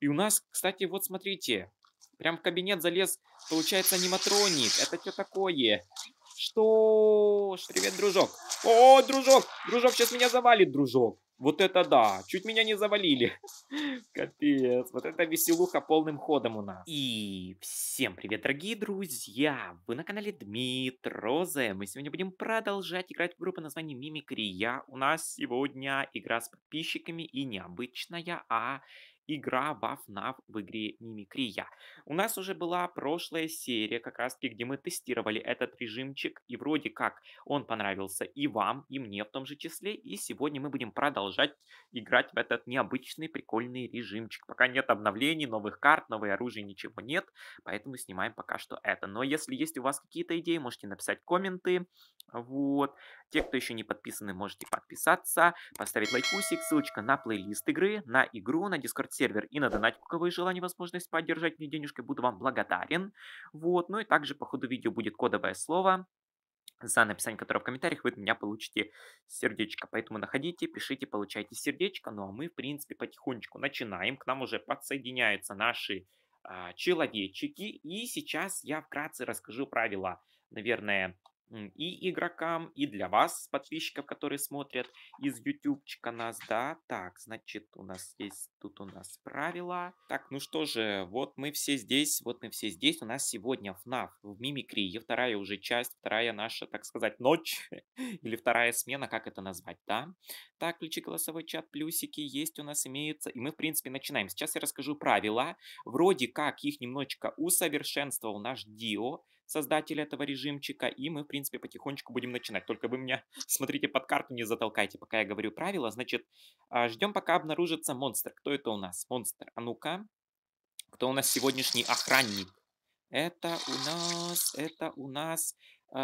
И у нас, кстати, вот смотрите, прям в кабинет залез, получается, аниматроник. Это что такое? Что? Привет, дружок. О, дружок, дружок, сейчас меня завалит, дружок. Вот это да, чуть меня не завалили. Капец, вот это веселуха полным ходом у нас. И всем привет, дорогие друзья! Вы на канале Дмитроза. Мы сегодня будем продолжать играть в игру по названию Мимикрия. У нас сегодня игра с подписчиками и необычная, а игра во FNAF в игре Мимикрия. У нас уже была прошлая серия, как раз таки, где мы тестировали этот режимчик, и вроде как он понравился и вам, и мне в том же числе, и сегодня мы будем продолжать играть в этот необычный прикольный режимчик. Пока нет обновлений, новых карт, новое оружие, ничего нет, поэтому снимаем пока что это. Но если есть у вас какие-то идеи, можете написать комменты, вот. Те, кто еще не подписаны, можете подписаться, поставить лайкусик, ссылочка на плейлист игры, на игру, на дискорд сервер и на донать, у кого есть желание, возможность поддержать мне денежкой, буду вам благодарен. Вот, ну и также по ходу видео будет кодовое слово, за написание которого в комментариях вы от меня получите сердечко. Поэтому находите, пишите, получайте сердечко. Ну а мы, в принципе, потихонечку начинаем. К нам уже подсоединяются наши а, человечики. И сейчас я вкратце расскажу правила, наверное, и игрокам, и для вас, подписчиков, которые смотрят из ютубчика нас, да. Так, значит, у нас есть тут у нас правила. Так, ну что же, вот мы все здесь, вот мы все здесь. У нас сегодня ФНАФ в Мимикрии, вторая уже часть, вторая наша, так сказать, ночь, или вторая смена, как это назвать, да. Так, ключи голосовой чат, плюсики есть у нас, имеются, и мы, в принципе, начинаем. Сейчас я расскажу правила. Вроде как их немножечко усовершенствовал наш Дио, создатель этого режимчика, и мы, в принципе, потихонечку будем начинать. Только вы меня, смотрите, под карту не затолкайте, пока я говорю правила. Значит, а, ждем, пока обнаружится монстр. Кто это у нас? Монстр. А ну-ка, кто у нас сегодняшний охранник? Это у нас, это у нас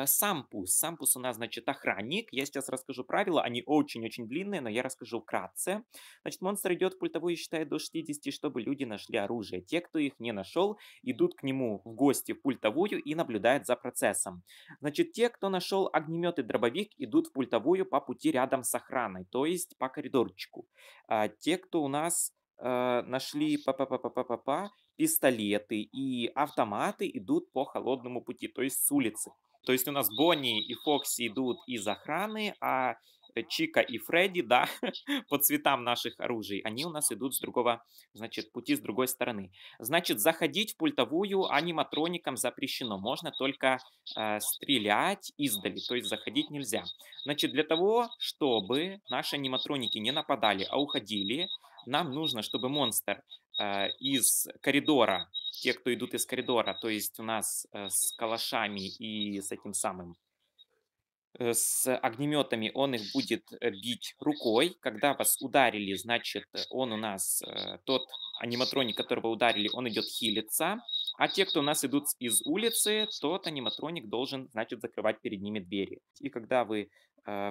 Сампус. Э, Сампус у нас, значит, охранник. Я сейчас расскажу правила, они очень-очень длинные, но я расскажу вкратце. Значит, монстр идет в пультовую, и считает до 60, чтобы люди нашли оружие. Те, кто их не нашел, идут к нему в гости в пультовую и наблюдают за процессом. Значит, те, кто нашел огнемет и дробовик, идут в пультовую по пути рядом с охраной, то есть по коридорчику. А те, кто у нас э, нашли па па па па па па па пистолеты и автоматы идут по холодному пути, то есть с улицы. То есть у нас Бонни и Фокси идут из охраны, а э, Чика и Фредди, да, по цветам наших оружий, они у нас идут с другого, значит, пути с другой стороны. Значит, заходить в пультовую аниматроникам запрещено, можно только э, стрелять издали, то есть заходить нельзя. Значит, для того, чтобы наши аниматроники не нападали, а уходили, нам нужно, чтобы монстр э, из коридора те, кто идут из коридора. То есть у нас э, с калашами и с этим самым э, с огнеметами он их будет э, бить рукой. Когда вас ударили, значит, он у нас, тот аниматроник, которого ударили, он идет хилиться. А те, кто у нас идут из улицы, тот аниматроник должен, значит, закрывать перед ними двери. И когда вы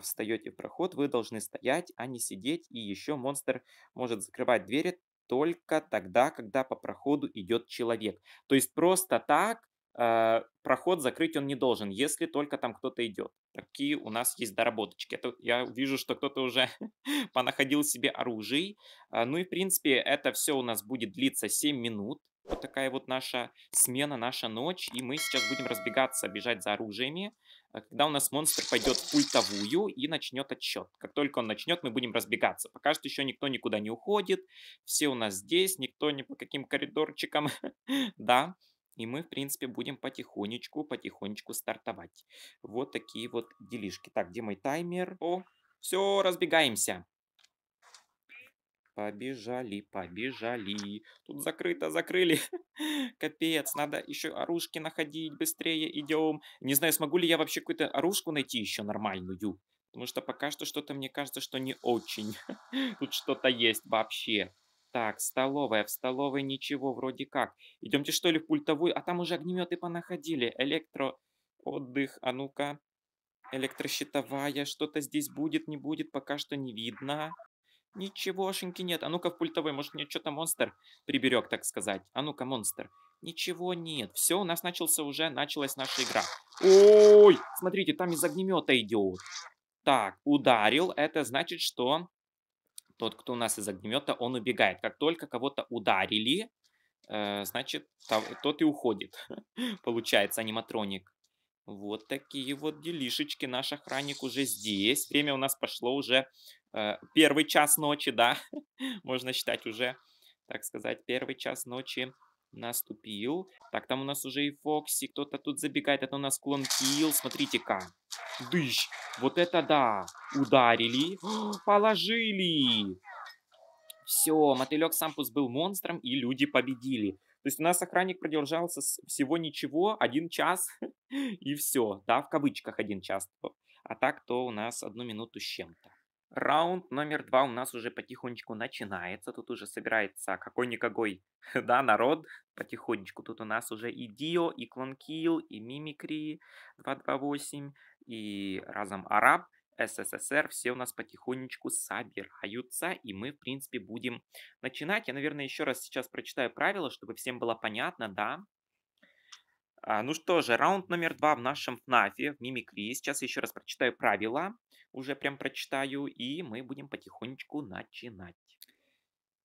встаете в проход, вы должны стоять, а не сидеть. И еще монстр может закрывать двери только тогда, когда по проходу идет человек. То есть просто так э, проход закрыть он не должен, если только там кто-то идет. Такие у нас есть доработочки. Это, я вижу, что кто-то уже понаходил себе оружие. А, ну и, в принципе, это все у нас будет длиться 7 минут. Вот такая вот наша смена, наша ночь. И мы сейчас будем разбегаться, бежать за оружиями. А когда у нас монстр пойдет в пультовую и начнет отсчет. Как только он начнет, мы будем разбегаться. Пока что еще никто никуда не уходит, все у нас здесь, никто ни по каким коридорчикам, да. И мы, в принципе, будем потихонечку, потихонечку стартовать. Вот такие вот делишки. Так, где мой таймер? О, все, разбегаемся. Побежали, побежали. Тут закрыто, закрыли. Капец, надо еще оружки находить. Быстрее идем. Не знаю, смогу ли я вообще какую-то оружку найти еще нормальную. Потому что пока что что-то мне кажется, что не очень. Тут что-то есть вообще. Так, столовая. В столовой ничего вроде как. Идемте что ли в пультовую? А там уже огнеметы понаходили. Электро... Отдых. А ну-ка. Электрощитовая. Что-то здесь будет, не будет. Пока что не видно. Ничегошеньки нет. А ну-ка в пультовой, может мне что-то монстр приберег, так сказать. А ну-ка, монстр. Ничего нет. Все, у нас начался уже, началась наша игра. Ой, смотрите, там из огнемета идет. Так, ударил. Это значит, что тот, кто у нас из огнемета, он убегает. Как только кого-то ударили, э, значит, тот и уходит. Получается, аниматроник. Вот такие вот делишечки. Наш охранник уже здесь. Время у нас пошло уже Э, первый час ночи, да, можно считать уже, так сказать, первый час ночи наступил. Так, там у нас уже и Фокси, кто-то тут забегает, это у нас клон Килл, смотрите-ка. Дыщ, вот это да, ударили, положили. Все, мотылек Сампус был монстром, и люди победили. То есть у нас охранник продержался всего ничего, один час, и все, да, в кавычках один час. А так то у нас одну минуту с чем-то. Раунд номер два у нас уже потихонечку начинается. Тут уже собирается какой-никакой, да, народ потихонечку. Тут у нас уже и Дио, и Клонкил, и Мимикри 228, и разом Араб, СССР. Все у нас потихонечку собираются, и мы, в принципе, будем начинать. Я, наверное, еще раз сейчас прочитаю правила, чтобы всем было понятно, да, а, ну что же, раунд номер два в нашем ФНАФе, в Мимикри. Сейчас еще раз прочитаю правила уже прям прочитаю, и мы будем потихонечку начинать.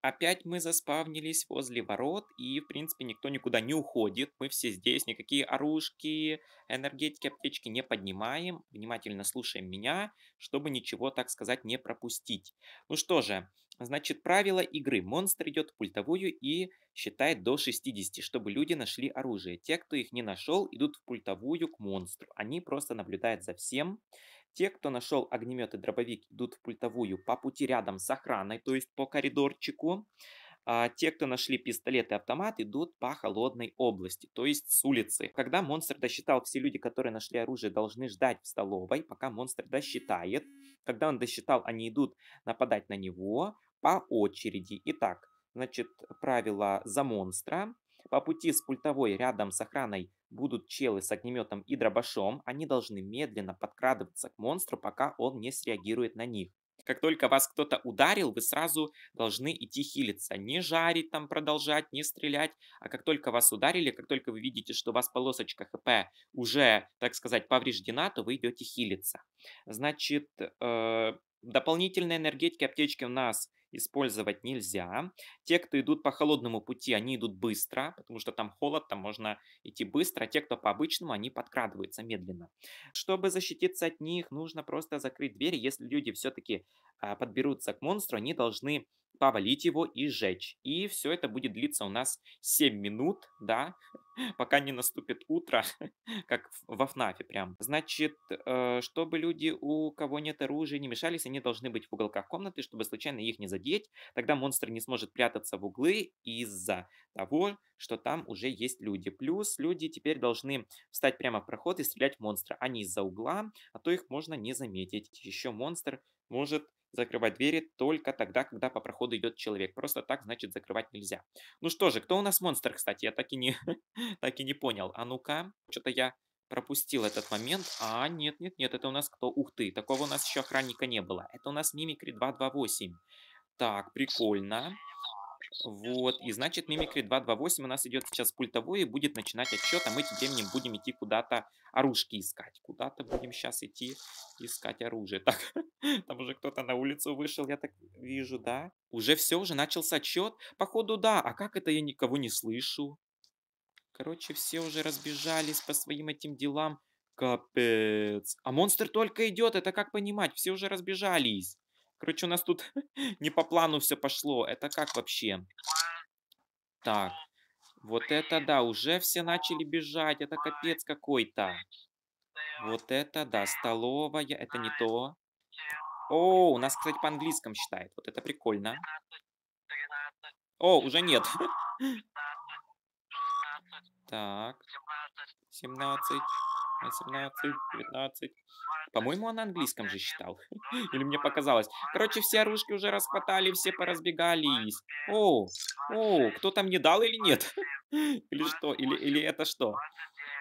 Опять мы заспавнились возле ворот, и, в принципе, никто никуда не уходит. Мы все здесь, никакие оружки, энергетики, аптечки не поднимаем. Внимательно слушаем меня, чтобы ничего, так сказать, не пропустить. Ну что же, значит, правила игры. Монстр идет в пультовую и считает до 60, чтобы люди нашли оружие. Те, кто их не нашел, идут в пультовую к монстру. Они просто наблюдают за всем те, кто нашел огнемет и дробовик, идут в пультовую по пути рядом с охраной, то есть по коридорчику. А те, кто нашли пистолет и автомат, идут по холодной области, то есть с улицы. Когда монстр досчитал, все люди, которые нашли оружие, должны ждать в столовой, пока монстр досчитает. Когда он досчитал, они идут нападать на него по очереди. Итак, значит, правило за монстра. По пути с пультовой рядом с охраной будут челы с огнеметом и дробашом, они должны медленно подкрадываться к монстру, пока он не среагирует на них. Как только вас кто-то ударил, вы сразу должны идти хилиться. Не жарить там, продолжать, не стрелять. А как только вас ударили, как только вы видите, что у вас полосочка ХП уже, так сказать, повреждена, то вы идете хилиться. Значит, э, дополнительной энергетики аптечки у нас использовать нельзя. Те, кто идут по холодному пути, они идут быстро, потому что там холод, там можно идти быстро. А те, кто по обычному, они подкрадываются медленно. Чтобы защититься от них, нужно просто закрыть двери. Если люди все-таки а, подберутся к монстру, они должны повалить его и сжечь. И все это будет длиться у нас 7 минут, да, пока не наступит утро, как во ФНАФе прям. Значит, э, чтобы люди, у кого нет оружия, не мешались, они должны быть в уголках комнаты, чтобы случайно их не задеть. Тогда монстр не сможет прятаться в углы из-за того, что там уже есть люди. Плюс люди теперь должны встать прямо в проход и стрелять в монстра, а не из-за угла, а то их можно не заметить. Еще монстр может закрывать двери только тогда, когда по проходу идет человек. Просто так, значит, закрывать нельзя. Ну что же, кто у нас монстр, кстати? Я так и не, так и не понял. А ну-ка, что-то я пропустил этот момент. А, нет, нет, нет, это у нас кто? Ух ты, такого у нас еще охранника не было. Это у нас Мимикри 228. Так, прикольно. Вот, и значит Mimicry 228 у нас идет сейчас пультовой и будет начинать отсчет, а мы тем временем будем идти куда-то оружки искать. Куда-то будем сейчас идти искать оружие. Так, там уже кто-то на улицу вышел, я так вижу, да? Уже все, уже начался отсчет? Походу, да. А как это я никого не слышу? Короче, все уже разбежались по своим этим делам. Капец. А монстр только идет, это как понимать? Все уже разбежались. Короче, у нас тут не по плану все пошло. Это как вообще? Так. Вот это да, уже все начали бежать. Это капец какой-то. Вот это да, столовая. Это не то. О, у нас, кстати, по английскому считает. Вот это прикольно. О, уже нет. Так. 17 на 17, 19. По-моему, он на английском же считал. Или мне показалось. Короче, все оружки уже расхватали, все поразбегались. О, о, кто там не дал или нет? Или что? Или, или это что?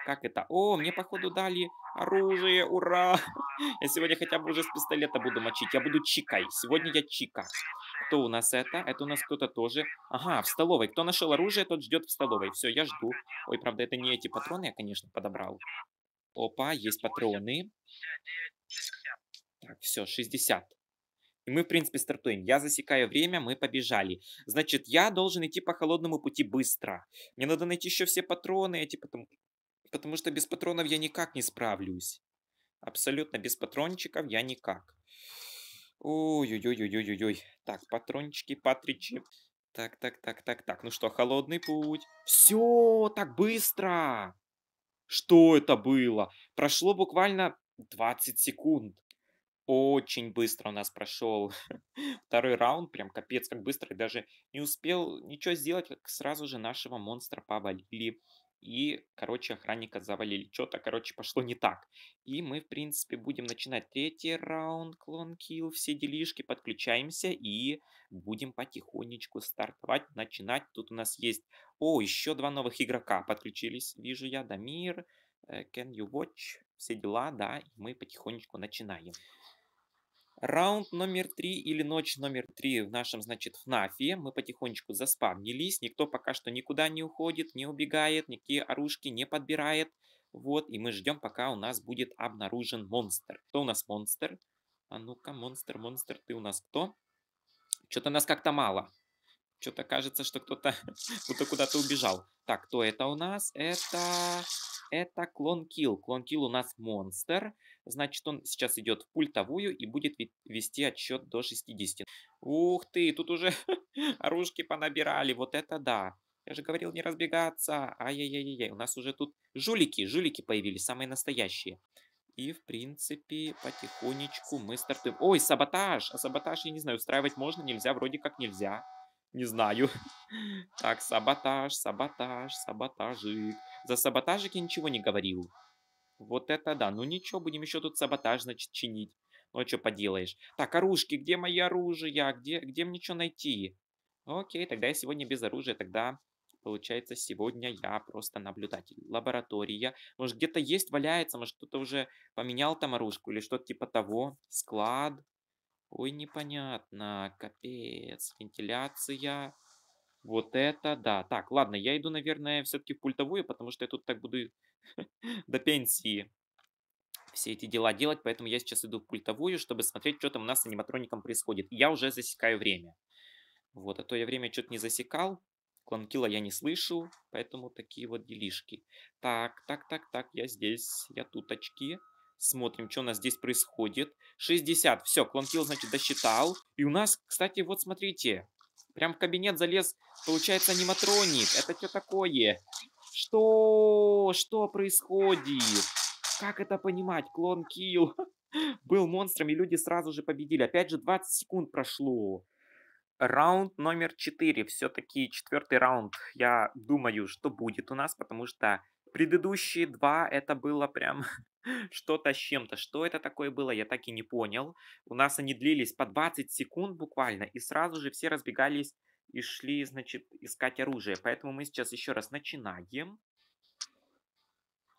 Как это? О, мне, походу, дали оружие, ура! Я сегодня хотя бы уже с пистолета буду мочить. Я буду чикой. Сегодня я чика. Кто у нас это? Это у нас кто-то тоже. Ага, в столовой. Кто нашел оружие, тот ждет в столовой. Все, я жду. Ой, правда, это не эти патроны я, конечно, подобрал. Опа, есть патроны. Так, все, 60. И мы, в принципе, стартуем. Я засекаю время, мы побежали. Значит, я должен идти по холодному пути быстро. Мне надо найти еще все патроны эти, типа потому, потому что без патронов я никак не справлюсь. Абсолютно без патрончиков я никак. Ой-ой-ой-ой-ой-ой. Так, патрончики, патричи. Так, так, так, так, так. Ну что, холодный путь. Все, так быстро. Что это было? Прошло буквально 20 секунд. Очень быстро у нас прошел второй раунд, прям капец как быстро, и даже не успел ничего сделать, как сразу же нашего монстра повалили и, короче, охранника завалили. Что-то, короче, пошло не так. И мы, в принципе, будем начинать третий раунд, клон килл, все делишки, подключаемся и будем потихонечку стартовать, начинать. Тут у нас есть, о, еще два новых игрока подключились, вижу я, Дамир, э, Can You Watch, все дела, да, и мы потихонечку начинаем. Раунд номер три или ночь номер три в нашем, значит, ФНАФе. Мы потихонечку заспавнились. Никто пока что никуда не уходит, не убегает, никакие оружки не подбирает. Вот, и мы ждем, пока у нас будет обнаружен монстр. Кто у нас монстр? А ну-ка, монстр, монстр, ты у нас кто? Что-то нас как-то мало. Что-то кажется, что кто-то будто куда-то убежал. Так, кто это у нас? Это... Это клон килл. Клон килл у нас монстр. Значит, он сейчас идет в пультовую и будет вести отсчет до 60. Ух ты, тут уже оружки понабирали. Вот это да. Я же говорил не разбегаться. Ай-яй-яй-яй. У нас уже тут жулики. Жулики появились, самые настоящие. И, в принципе, потихонечку мы стартуем. Ой, саботаж! А саботаж, я не знаю, устраивать можно, нельзя, вроде как нельзя. Не знаю. Так, саботаж, саботаж, саботажик. За саботажики ничего не говорил. Вот это да. Ну ничего, будем еще тут саботаж, значит, чинить. Ну а что поделаешь. Так, оружки, где мои оружия? Где, где мне что найти? Окей, тогда я сегодня без оружия, тогда... Получается, сегодня я просто наблюдатель. Лаборатория. Может, где-то есть, валяется, может, кто-то уже поменял там оружку или что-то типа того. Склад. Ой, непонятно, капец, вентиляция. Вот это да. Так, ладно, я иду, наверное, все-таки в пультовую, потому что я тут так буду до пенсии все эти дела делать, поэтому я сейчас иду в пультовую, чтобы смотреть, что там у нас с аниматроником происходит. Я уже засекаю время. Вот, а то я время что-то не засекал, кланкила я не слышу, поэтому такие вот делишки. Так, так, так, так, я здесь, я тут очки. Смотрим, что у нас здесь происходит. 60. Все, клонкил, значит, досчитал. И у нас, кстати, вот смотрите. Прям в кабинет залез, получается, аниматроник. Это что такое? Что? Что происходит? Как это понимать? Клон килл. Был монстром, и люди сразу же победили. Опять же, 20 секунд прошло. Раунд номер 4. Все-таки четвертый раунд. Я думаю, что будет у нас, потому что Предыдущие два это было прям что-то с чем-то. Что это такое было, я так и не понял. У нас они длились по 20 секунд буквально, и сразу же все разбегались и шли, значит, искать оружие. Поэтому мы сейчас еще раз начинаем.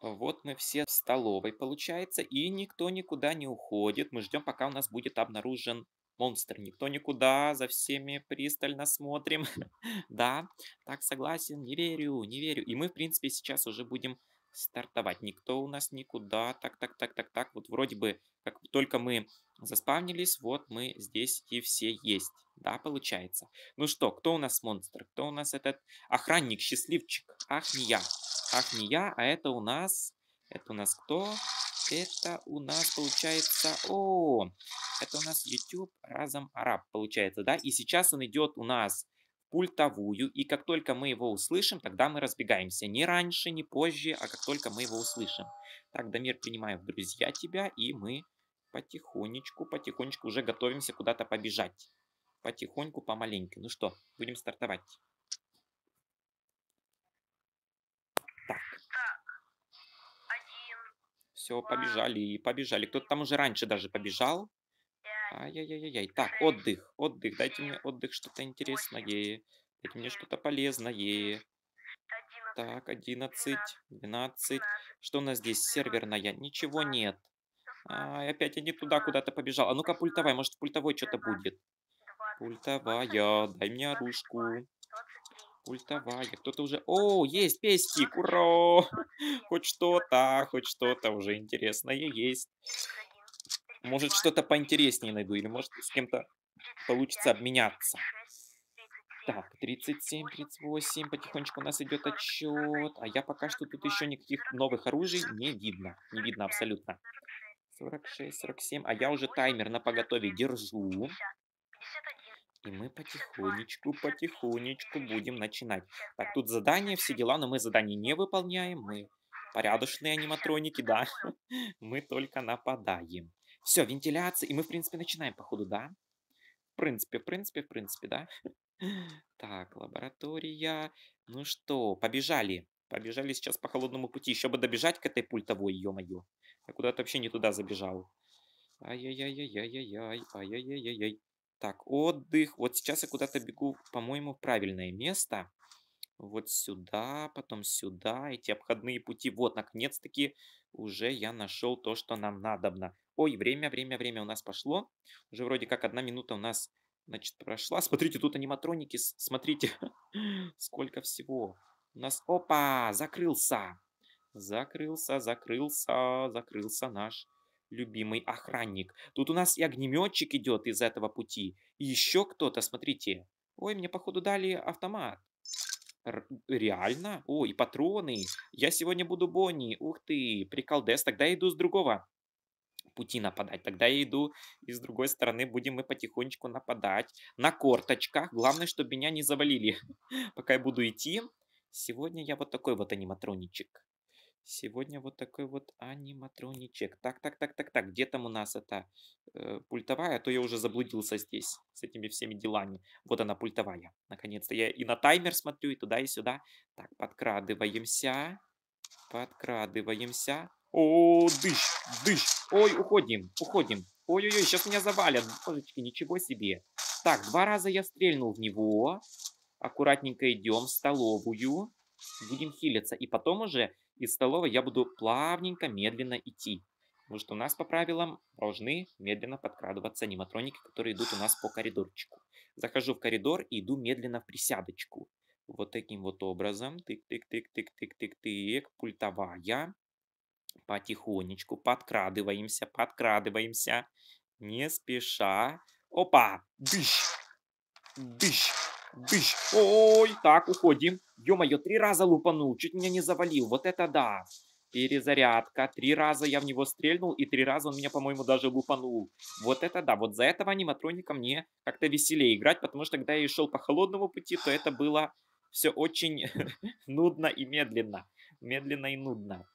Вот мы все в столовой, получается, и никто никуда не уходит. Мы ждем, пока у нас будет обнаружен монстр, никто никуда, за всеми пристально смотрим. да, так согласен, не верю, не верю. И мы, в принципе, сейчас уже будем стартовать. Никто у нас никуда, так, так, так, так, так. Вот вроде бы, как только мы заспавнились, вот мы здесь и все есть. Да, получается. Ну что, кто у нас монстр? Кто у нас этот охранник, счастливчик? Ах, не я. Ах, не я, а это у нас... Это у нас кто? Это у нас получается... О, это у нас YouTube разом араб получается, да? И сейчас он идет у нас в пультовую, и как только мы его услышим, тогда мы разбегаемся. Не раньше, не позже, а как только мы его услышим. Так, Дамир, принимаю в друзья тебя, и мы потихонечку, потихонечку уже готовимся куда-то побежать. Потихоньку, помаленьку. Ну что, будем стартовать. все, побежали и побежали. Кто-то там уже раньше даже побежал. Ай-яй-яй-яй. Так, отдых, отдых. Дайте мне отдых, что-то интересное. Дайте мне что-то полезное. Так, 11, 12. Что у нас здесь? Серверная. Ничего нет. А, опять я не туда куда-то побежал. А ну-ка, пультовая. Может, пультовой что-то будет. Пультовая. Дай мне оружку. Ультовая. Кто-то уже... О, есть пестик! Ура! Хоть что-то, хоть что-то уже интересное есть. Может, что-то поинтереснее найду. Или, может, с кем-то получится обменяться. Так, 37, 38. Потихонечку у нас идет отчет. А я пока что тут еще никаких новых оружий не видно. Не видно абсолютно. 46, 47. А я уже таймер на поготове держу. И мы потихонечку, потихонечку будем начинать. Так, тут задание, все дела, но мы задание не выполняем. Мы порядочные аниматроники, да. Мы только нападаем. Все, вентиляция. И мы, в принципе, начинаем, походу, да? В принципе, в принципе, в принципе, да? Так, лаборатория. Ну что, побежали. Побежали сейчас по холодному пути. Еще бы добежать к этой пультовой, ё-моё. Я куда-то вообще не туда забежал. Ай-яй-яй-яй-яй-яй-яй. Ай-яй-яй-яй. Так, отдых. Вот сейчас я куда-то бегу, по-моему, в правильное место. Вот сюда, потом сюда, эти обходные пути. Вот, наконец-таки, уже я нашел то, что нам надобно. Ой, время, время, время у нас пошло. Уже вроде как одна минута у нас, значит, прошла. Смотрите, тут аниматроники, смотрите, сколько всего. У нас, опа, закрылся. Закрылся, закрылся, закрылся наш любимый охранник. Тут у нас и огнеметчик идет из этого пути. И еще кто-то, смотрите. Ой, мне походу дали автомат. Р реально? О, и патроны. Я сегодня буду Бонни. Ух ты, приколдес. Тогда я иду с другого пути нападать. Тогда я иду и с другой стороны будем мы потихонечку нападать. На корточках. Главное, чтобы меня не завалили, пока я буду идти. Сегодня я вот такой вот аниматроничек. Сегодня вот такой вот аниматроничек. Так, так, так, так, так. Где там у нас эта э, пультовая? А то я уже заблудился здесь с этими всеми делами. Вот она, пультовая. Наконец-то я и на таймер смотрю, и туда, и сюда. Так, подкрадываемся. Подкрадываемся. О, дыш, дыш. Ой, уходим, уходим. Ой-ой-ой, сейчас меня завалят. Божечки, ничего себе. Так, два раза я стрельнул в него. Аккуратненько идем в столовую. Будем хилиться. И потом уже из столовой я буду плавненько, медленно идти. Потому что у нас по правилам должны медленно подкрадываться аниматроники, которые идут у нас по коридорчику. Захожу в коридор и иду медленно в присядочку. Вот таким вот образом. Тык-тык-тык-тык-тык-тык-тык. Пультовая. Потихонечку подкрадываемся, подкрадываемся. Не спеша. Опа! Дыщ! Дыщ! Бищ, Ой, так, уходим. Ё-моё, три раза лупанул, чуть меня не завалил. Вот это да. Перезарядка. Три раза я в него стрельнул, и три раза он меня, по-моему, даже лупанул. Вот это да. Вот за этого аниматроника мне как-то веселее играть, потому что когда я шел по холодному пути, то это было все очень нудно и медленно. Медленно и нудно.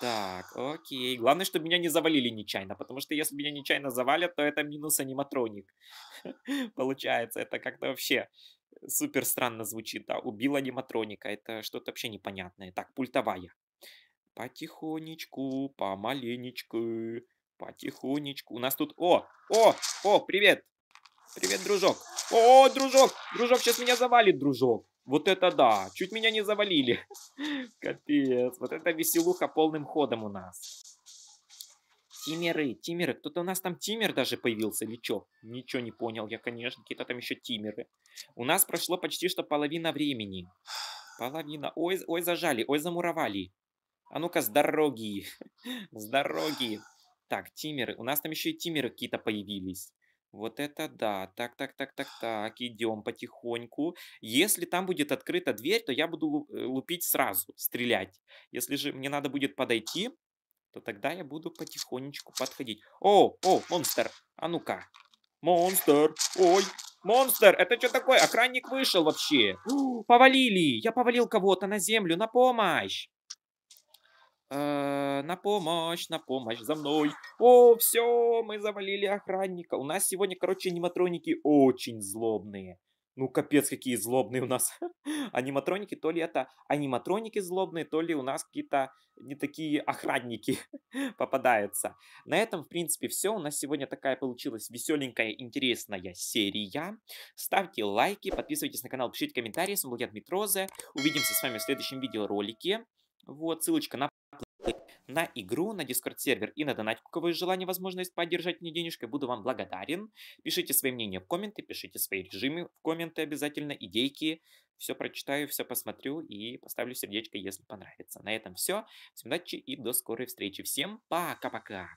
Так, окей. Главное, чтобы меня не завалили нечаянно, потому что если меня нечаянно завалят, то это минус аниматроник. Получается, это как-то вообще супер странно звучит. Да, убил аниматроника, это что-то вообще непонятное. Так, пультовая. Потихонечку, помаленечку, потихонечку. У нас тут... О, о, о, привет! Привет, дружок. О, дружок, дружок, сейчас меня завалит, дружок. Вот это да! Чуть меня не завалили. Капец. Вот это веселуха полным ходом у нас. Тимеры, тимеры. Кто-то у нас там тимер даже появился или что? Ничего не понял я, конечно. Какие-то там еще тимеры. У нас прошло почти что половина времени. Половина. Ой, ой, зажали, ой, замуровали. А ну-ка, с дороги. С дороги. Так, тимеры. У нас там еще и тимеры какие-то появились. Вот это да. Так, так, так, так, так. Идем потихоньку. Если там будет открыта дверь, то я буду э, лупить сразу, стрелять. Если же мне надо будет подойти, то тогда я буду потихонечку подходить. О, о, монстр. А ну-ка. Монстр. Ой, монстр. Это что такое? Охранник вышел вообще. У, повалили. Я повалил кого-то на землю. На помощь. Э, на помощь, на помощь, за мной. О, все, мы завалили охранника. У нас сегодня, короче, аниматроники очень злобные. Ну, капец, какие злобные у нас аниматроники. То ли это аниматроники злобные, то ли у нас какие-то не такие охранники попадаются. На этом, в принципе, все. У нас сегодня такая получилась веселенькая, интересная серия. Ставьте лайки, подписывайтесь на канал, пишите комментарии. С вами был я, Дмитрозе. Увидимся с вами в следующем видеоролике. Вот ссылочка на на игру, на дискорд-сервер и на донат, у кого есть желание, возможность поддержать мне денежкой, буду вам благодарен. Пишите свои мнения в комменты, пишите свои режимы в комменты обязательно, идейки. Все прочитаю, все посмотрю и поставлю сердечко, если понравится. На этом все. Всем удачи и до скорой встречи. Всем пока-пока.